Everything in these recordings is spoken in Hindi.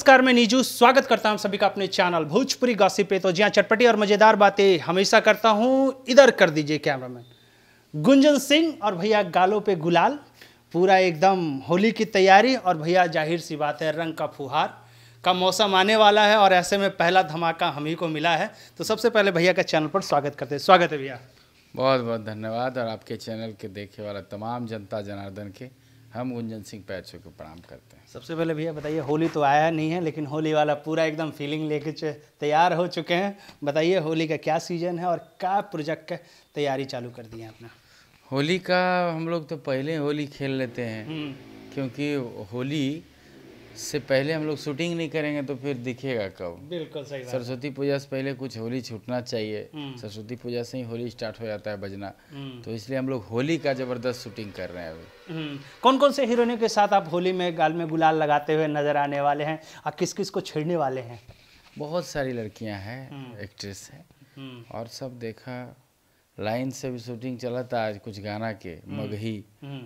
नमस्कार मैं नीजू स्वागत करता हूं सभी का अपने चैनल भोजपुरी गॉसिप पे तो जी हाँ, चटपटी और मज़ेदार बातें हमेशा करता हूं इधर कर दीजिए कैमरामैन गुंजन सिंह और भैया गालों पे गुलाल पूरा एकदम होली की तैयारी और भैया जाहिर सी बात है रंग का फुहार का मौसम आने वाला है और ऐसे में पहला धमाका हम ही को मिला है तो सबसे पहले भैया का चैनल पर स्वागत करते हैं स्वागत है भैया बहुत बहुत धन्यवाद और आपके चैनल के देखे वाला तमाम जनता जनार्दन के हम गुंजन सिंह पैचो को प्रणाम करते हैं सबसे पहले भैया बताइए होली तो आया नहीं है लेकिन होली वाला पूरा एकदम फीलिंग लेके तैयार हो चुके हैं बताइए होली का क्या सीजन है और क्या प्रोजेक्ट का तैयारी चालू कर दी है अपना होली का हम लोग तो पहले होली खेल लेते हैं हम्म। क्योंकि होली से पहले हम लोग शूटिंग नहीं करेंगे तो फिर दिखेगा कब बिल्कुल सही सरस्वती पूजा से पहले कुछ होली छूटना चाहिए हम्म। सरस्वती पूजा से ही होली स्टार्ट हो जाता है बजना हम्म। तो इसलिए हम लोग होली का जबरदस्त शूटिंग कर रहे हैं अभी हम्म। कौन कौन से हीरोइनों के साथ आप होली में गाल में गुलाल लगाते हुए नजर आने वाले हैं और किस किस को छेड़ने वाले हैं बहुत सारी लड़कियाँ हैं एक्ट्रेस हैं और सब देखा लाइन से भी शूटिंग चला था आज कुछ गाना के मगही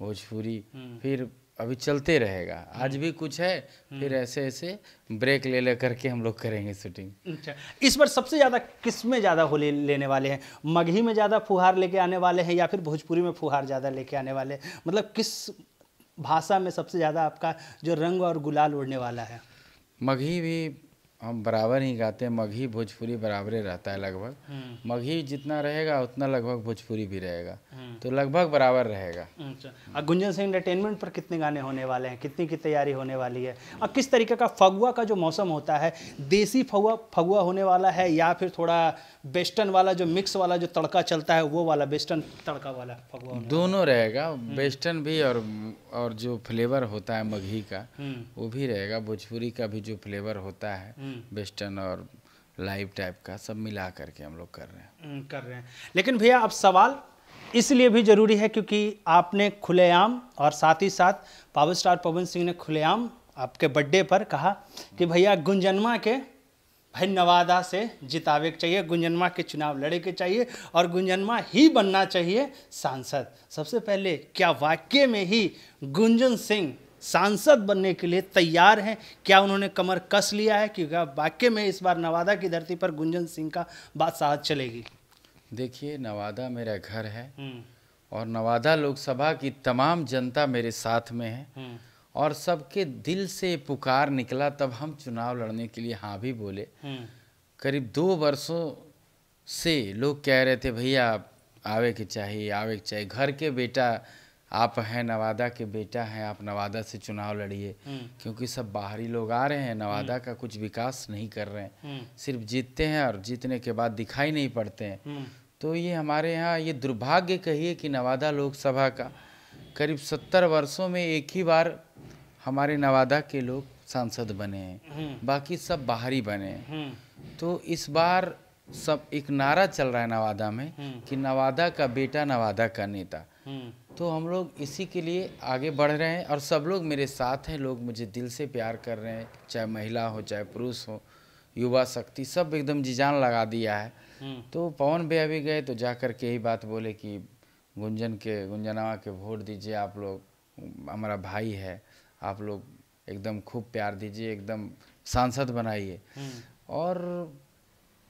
भोजपुरी फिर अभी चलते रहेगा आज भी कुछ है फिर हम्म। ऐसे ऐसे ब्रेक ले ले करके हम लोग करेंगे शूटिंग अच्छा इस बार सबसे ज़्यादा किस में ज़्यादा होली लेने वाले हैं मगही में ज़्यादा फुहार लेके आने वाले हैं या फिर भोजपुरी में फुहार ज़्यादा लेके आने वाले हैं मतलब किस भाषा में सबसे ज़्यादा आपका जो रंग और गुलाल उड़ने वाला है मगही भी हम बराबर ही गाते हैं मघी भोजपुरी बराबर रहता है लगभग हम्म। मगही जितना रहेगा उतना लगभग भोजपुरी भी रहेगा हम्म। तो लगभग बराबर रहेगा अच्छा गुंजन सिंह एंटरटेनमेंट पर कितने गाने होने वाले हैं कितनी की तैयारी होने वाली है और किस तरीके का फगुआ का जो मौसम होता है देसी फगुआ फगुआ होने वाला है या फिर थोड़ा वेस्टर्न वाला जो मिक्स वाला जो तड़का चलता है वो वाला वेस्टर्न तड़का वाला फगुआ दोनों रहेगा वेस्टर्न हम्म। भी और और जो फ्लेवर होता है मघी का वो भी रहेगा भोजपुरी का भी जो फ्लेवर होता है वेस्टर्न और लाइव टाइप का सब मिला करके हम लोग कर रहे हैं हम्म, कर रहे हैं लेकिन भैया अब सवाल इसलिए भी ज़रूरी है क्योंकि आपने खुलेआम और साथ ही साथ पावर स्टार पवन सिंह ने खुलेआम आपके बर्थडे पर कहा कि भैया गुंजनमा के भाई नवादा से जितावे चाहिए गुंजनमा के चुनाव लड़े के चाहिए और गुंजनमा ही बनना चाहिए सांसद सबसे पहले क्या वाक्य में ही गुंजन सिंह सांसद बनने के लिए तैयार हैं क्या उन्होंने कमर कस लिया है कि वाक्य में इस बार नवादा की धरती पर गुंजन सिंह का बादशाह चलेगी देखिए नवादा मेरा घर है हम्म। और नवादा लोकसभा की तमाम जनता मेरे साथ में है हम्म। और सबके दिल से पुकार निकला तब हम चुनाव लड़ने के लिए हाँ भी बोले हम्म। करीब दो वर्षों से लोग कह रहे थे भैया आवे के चाहिए आवे के चाहिए घर के बेटा आप हैं नवादा के बेटा हैं आप नवादा से चुनाव लड़िए हम्म। क्योंकि सब बाहरी लोग आ रहे हैं नवादा हम्म। का कुछ विकास नहीं कर रहे हैं हम्म। सिर्फ जीतते हैं और जीतने के बाद दिखाई नहीं पड़ते हैं तो ये हमारे यहाँ ये दुर्भाग्य कहिए कि नवादा लोकसभा का करीब सत्तर वर्षों में एक ही बार हमारे नवादा के लोग सांसद बने हैं बाकी सब बाहरी बने हैं तो इस बार सब एक नारा चल रहा है नवादा में कि नवादा का बेटा नवादा का नेता तो हम लोग इसी के लिए आगे बढ़ रहे हैं और सब लोग मेरे साथ हैं लोग मुझे दिल से प्यार कर रहे हैं चाहे महिला हो चाहे पुरुष हो युवा शक्ति सब एकदम जी जान लगा दिया है हम्म। तो पवन भैया भी गए तो जा कर के यही बात बोले कि गुंजन के गुंजनावा के वोट दीजिए आप लोग हमारा भाई है आप लोग एकदम खूब प्यार दीजिए एकदम सांसद बनाइए हम्म। और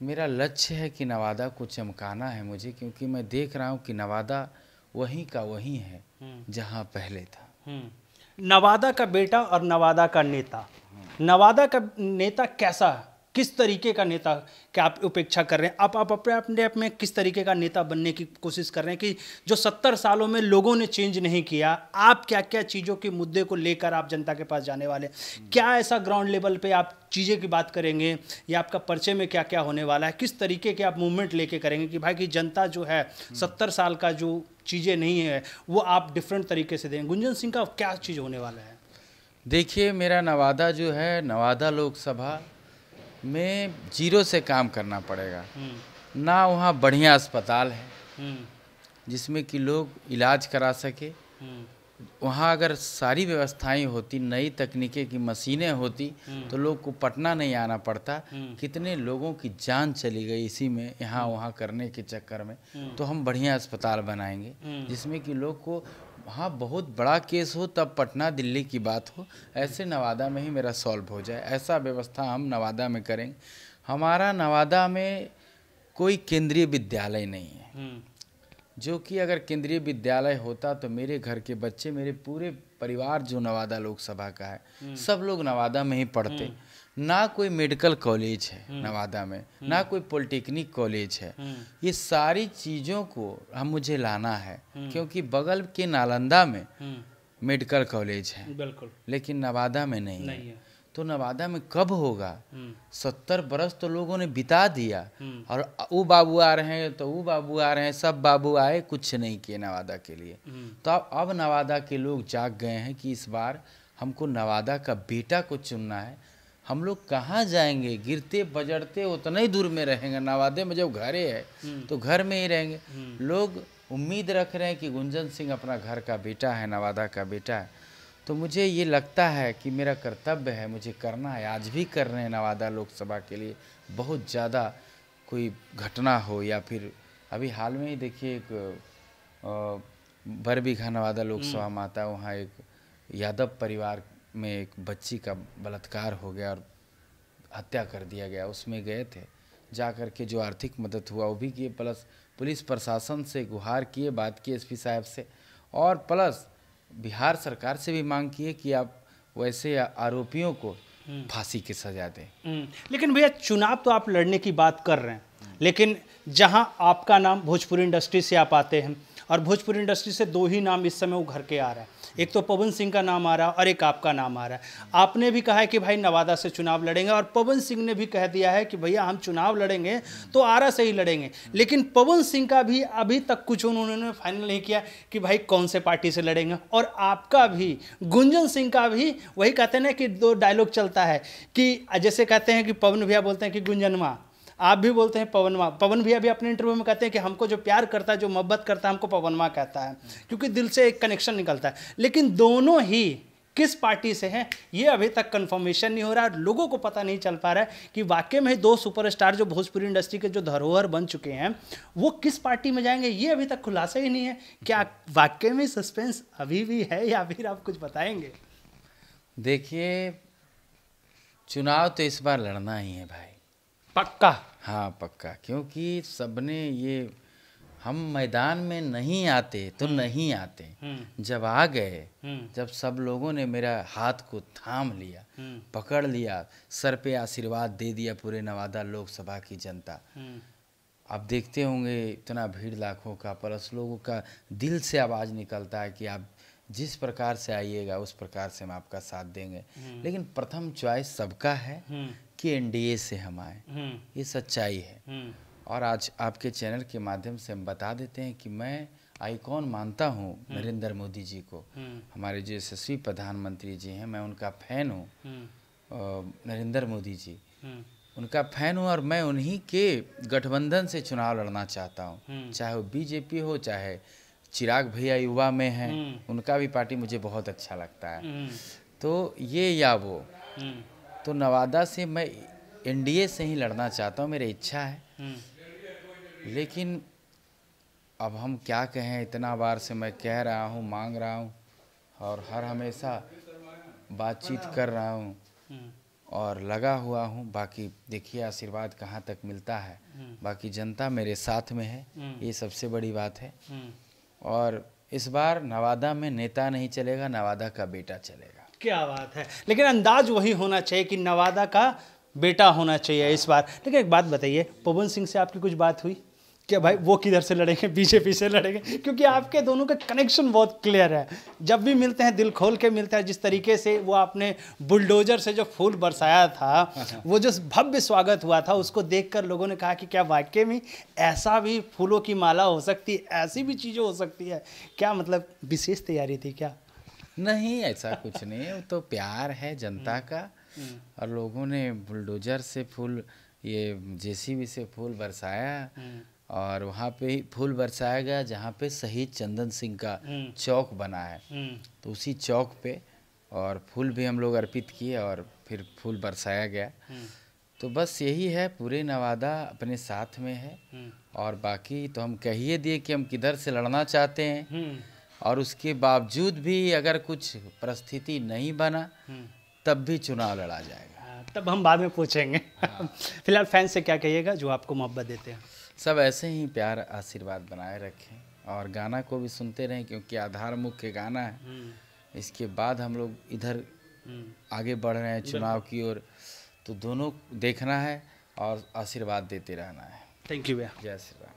मेरा लक्ष्य है कि नवादा को चमकाना है मुझे क्योंकि मैं देख रहा हूँ कि नवादा वहीं का वहीं है हम्म। जहां पहले था हम्म। नवादा का बेटा और नवादा का नेता हम्म। नवादा का नेता कैसा किस तरीके का नेता के आप उपेक्षा कर रहे हैं आप आप अपने अपने आप में किस तरीके का नेता बनने की कोशिश कर रहे हैं कि जो सत्तर सालों में लोगों ने चेंज नहीं किया आप क्या क्या चीज़ों के मुद्दे को लेकर आप जनता के पास जाने वाले क्या ऐसा ग्राउंड लेवल पे आप चीज़ें की बात करेंगे या आपका परिचय में क्या क्या होने वाला है किस तरीके के आप मूवमेंट लेके करेंगे कि भाई की जनता जो है सत्तर साल का जो चीज़ें नहीं है वो आप डिफरेंट तरीके से देंगे गुंजन सिंह का क्या चीज़ होने वाला है देखिए मेरा नवादा जो है नवादा लोकसभा में जीरो से काम करना पड़ेगा हम्म। ना वहाँ बढ़िया अस्पताल है हम्म। जिसमें कि लोग इलाज करा सके हम्म। वहाँ अगर सारी व्यवस्थाएं होती नई तकनीकें की मशीनें होती तो लोग को पटना नहीं आना पड़ता कितने लोगों की जान चली गई इसी में यहाँ वहाँ करने के चक्कर में तो हम बढ़िया अस्पताल बनाएंगे जिसमें कि लोग को हाँ बहुत बड़ा केस हो तब पटना दिल्ली की बात हो ऐसे नवादा में ही मेरा सॉल्व हो जाए ऐसा व्यवस्था हम नवादा में करेंगे हमारा नवादा में कोई केंद्रीय विद्यालय नहीं है हम्म। जो कि अगर केंद्रीय विद्यालय होता तो मेरे घर के बच्चे मेरे पूरे परिवार जो नवादा लोकसभा का है हम्म। सब लोग नवादा में ही पढ़ते हम्म। ना कोई मेडिकल कॉलेज है हम्म। नवादा में हम्म। ना कोई पॉलिटेक्निक कॉलेज है हम्म। ये सारी चीज़ों को हम मुझे लाना है क्योंकि बगल के नालंदा में मेडिकल कॉलेज है लेकिन नवादा में नहीं, नहीं है तो नवादा में कब होगा सत्तर बरस तो लोगों ने बिता दिया और वो बाबू आ रहे हैं तो वो बाबू आ रहे हैं सब बाबू आए कुछ नहीं किए नवादा के लिए तो अब अब नवादा के लोग जाग गए हैं कि इस बार हमको नवादा का बेटा को चुनना है हम लोग कहाँ जाएंगे गिरते बजड़ते उतने ही दूर में रहेंगे नवादे में जब घरे है हम्म। तो घर में ही रहेंगे हम्म। लोग उम्मीद रख रहे हैं कि गुंजन सिंह अपना घर का बेटा है नवादा का बेटा है तो मुझे ये लगता है कि मेरा कर्तव्य है मुझे करना है आज भी कर रहे हैं नवादा लोकसभा के लिए बहुत ज़्यादा कोई घटना हो या फिर अभी हाल में ही देखिए एक बरबीघा नवादा लोकसभा में आता है वहाँ एक यादव परिवार में एक बच्ची का बलात्कार हो गया और हत्या कर दिया गया उसमें गए थे जा कर के जो आर्थिक मदद हुआ वो भी किए प्लस पुलिस प्रशासन से गुहार किए बात किए एस साहब से और प्लस बिहार सरकार से भी मांग किए कि आप वैसे आरोपियों को हम्म। फांसी की सजा दें हम्म। लेकिन भैया चुनाव तो आप लड़ने की बात कर रहे हैं लेकिन जहां आपका नाम भोजपुरी इंडस्ट्री से आप आते हैं और भोजपुरी इंडस्ट्री से दो ही नाम इस समय उभर के आ रहा है एक तो पवन सिंह का नाम आ रहा है और एक आपका नाम आ रहा है आपने भी कहा है कि भाई नवादा से चुनाव लड़ेंगे और पवन सिंह ने भी कह दिया है कि भैया हम चुनाव लड़ेंगे तो आरा से ही लड़ेंगे लेकिन पवन सिंह का भी अभी तक कुछ उन्होंने फाइनल नहीं किया कि भाई कौन से पार्टी से लड़ेंगे और आपका भी गुंजन सिंह का भी वही कहते हैं ना कि दो डायलॉग चलता है कि जैसे कहते हैं कि पवन भैया बोलते हैं कि गुंजन माँ आप भी बोलते हैं पवन माँ पवन भी अभी अपने इंटरव्यू में कहते हैं कि हमको जो प्यार करता है जो मोहब्बत करता है हमको पवन माँ कहता है क्योंकि दिल से एक कनेक्शन निकलता है लेकिन दोनों ही किस पार्टी से हैं ये अभी तक कंफर्मेशन नहीं हो रहा है लोगों को पता नहीं चल पा रहा है कि वाकई में दो सुपरस्टार जो भोजपुरी इंडस्ट्री के जो धरोहर बन चुके हैं वो किस पार्टी में जाएंगे ये अभी तक खुलासा ही नहीं है क्या वाकई में सस्पेंस अभी भी है या फिर आप कुछ बताएंगे देखिए चुनाव तो इस बार लड़ना ही है भाई पक्का हाँ पक्का क्योंकि सबने ये हम मैदान में नहीं आते तो हम्म। नहीं आते हम्म। जब आ गए हम्म। जब सब लोगों ने मेरा हाथ को थाम लिया पकड़ लिया सर पे आशीर्वाद दे दिया पूरे नवादा लोकसभा की जनता आप देखते होंगे इतना भीड़ लाखों का प्लस लोगों का दिल से आवाज़ निकलता है कि आप जिस प्रकार से आइएगा उस प्रकार से हम आपका साथ देंगे हम्म। लेकिन प्रथम च्वाइस सबका है हम्म। कि एनडीए से हम आए हम्म। ये सच्चाई है और आज आपके चैनल के माध्यम से हम बता देते हैं कि मैं आइकॉन मानता हूँ नरेंद्र मोदी जी को हमारे जो यशस्वी प्रधानमंत्री जी हैं मैं उनका फैन हूँ नरेंद्र मोदी जी उनका फैन हूँ और मैं उन्हीं के गठबंधन से चुनाव लड़ना चाहता हूँ चाहे वो बीजेपी हो चाहे चिराग भैया युवा में हैं हम्म। उनका भी पार्टी मुझे बहुत अच्छा लगता है हम्म। तो ये या वो हम्म। तो नवादा से मैं एनडीए से ही लड़ना चाहता हूँ मेरी इच्छा है लेकिन अब हम क्या कहें इतना बार से मैं कह रहा हूँ मांग रहा हूँ और हर हमेशा बातचीत कर रहा हूँ और लगा हुआ हूँ बाकी देखिए आशीर्वाद कहाँ तक मिलता है बाकी जनता मेरे साथ में है ये सबसे बड़ी बात है और इस बार नवादा में नेता नहीं चलेगा नवादा का बेटा चलेगा क्या बात है लेकिन अंदाज वही होना चाहिए कि नवादा का बेटा होना चाहिए इस बार लेकिन एक बात बताइए पवन सिंह से आपकी कुछ बात हुई कि भाई वो किधर से लड़ेंगे बीजेपी से लड़ेंगे क्योंकि आपके दोनों का कनेक्शन बहुत क्लियर है जब भी मिलते हैं दिल खोल के मिलते हैं जिस तरीके से वो आपने बुलडोजर से जो फूल बरसाया था वो जो भव्य स्वागत हुआ था उसको देखकर लोगों ने कहा कि क्या वाक्य में ऐसा भी फूलों की माला हो सकती है ऐसी भी चीज़ें हो सकती है क्या मतलब विशेष तैयारी थी क्या नहीं ऐसा कुछ नहीं तो प्यार है जनता हम्म। का और लोगों ने बुलडोजर से फूल ये जेसीबी से फूल बरसाया हम्म। और वहाँ पे ही फूल बरसाया गया जहाँ पे शहीद चंदन सिंह का हम्म। चौक बना है हम्म। तो उसी चौक पे और फूल भी हम लोग अर्पित किए और फिर फूल बरसाया गया हम्म। तो बस यही है पूरे नवादा अपने साथ में है और बाकी तो हम कहिए दिए कि हम किधर से लड़ना चाहते हैं और उसके बावजूद भी अगर कुछ परिस्थिति नहीं बना तब भी चुनाव लड़ा जाएगा तब हम बाद में पूछेंगे हाँ। फिलहाल फैन से क्या कहिएगा जो आपको मोहब्बत देते हैं सब ऐसे ही प्यार आशीर्वाद बनाए रखें और गाना को भी सुनते रहें क्योंकि आधार मुख्य गाना है हम्म। इसके बाद हम लोग इधर हम्म। आगे बढ़ रहे हैं चुनाव की ओर तो दोनों देखना है और आशीर्वाद देते रहना है थैंक यू भैया जय श्री राम